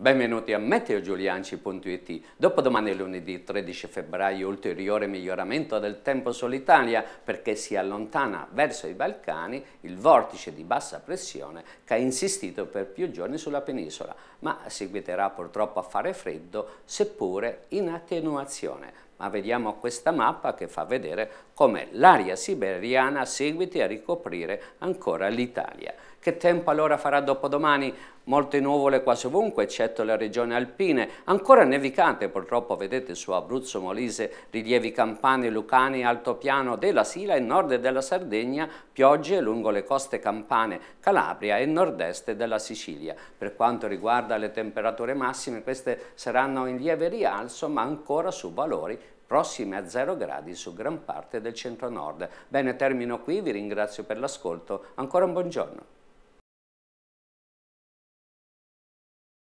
Benvenuti a meteogiulianci.it. Dopodomani lunedì 13 febbraio ulteriore miglioramento del tempo sull'Italia perché si allontana verso i Balcani il vortice di bassa pressione che ha insistito per più giorni sulla penisola, ma seguiterà purtroppo a fare freddo seppure in attenuazione ma vediamo questa mappa che fa vedere come l'aria siberiana seguiti a ricoprire ancora l'Italia. Che tempo allora farà dopodomani? molte nuvole quasi ovunque, eccetto le regioni alpine, ancora nevicate purtroppo, vedete su Abruzzo, Molise, rilievi campani, lucani, altopiano della Sila e nord della Sardegna, piogge lungo le coste campane, Calabria e nord-est della Sicilia. Per quanto riguarda le temperature massime, queste saranno in lieve rialzo, ma ancora su valori prossime a 0 gradi su gran parte del centro-nord. Bene, termino qui, vi ringrazio per l'ascolto, ancora un buongiorno.